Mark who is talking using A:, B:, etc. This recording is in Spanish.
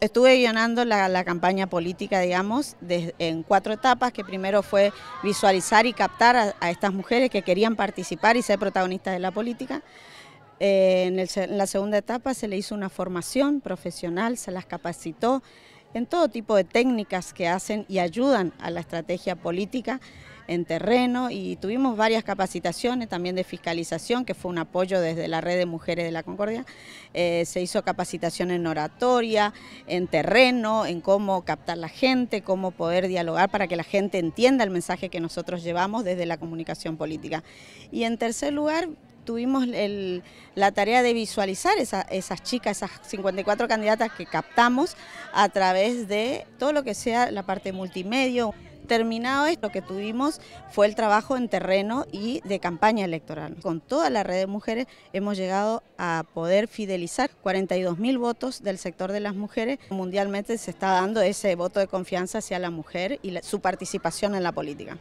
A: estuve guionando la, campaña política, digamos, en cuatro etapas, que primero fue visualizar y captar a, estas mujeres que querían participar y ser protagonistas de la política. Eh, en, en la segunda etapa se le hizo una formación profesional, se las capacitó en todo tipo de técnicas que hacen y ayudan a la estrategia política en terreno y tuvimos varias capacitaciones también de fiscalización, que fue un apoyo desde la red de mujeres de la Concordia. Eh, se hizo capacitación en oratoria, en terreno, en cómo captar la gente, cómo poder dialogar para que la gente entienda el mensaje que nosotros llevamos desde la comunicación política. Y en tercer lugar, tuvimos la tarea de visualizar esas chicas, esas 54 candidatas que captamos a través de todo lo que sea la parte multimedia. Terminado esto, lo que tuvimos fue el trabajo en terreno y de campaña electoral. Con toda la red de mujeres hemos llegado a poder fidelizar 42.000 mil votos del sector de las mujeres. Mundialmente se está dando ese voto de confianza hacia la mujer y su participación en la política.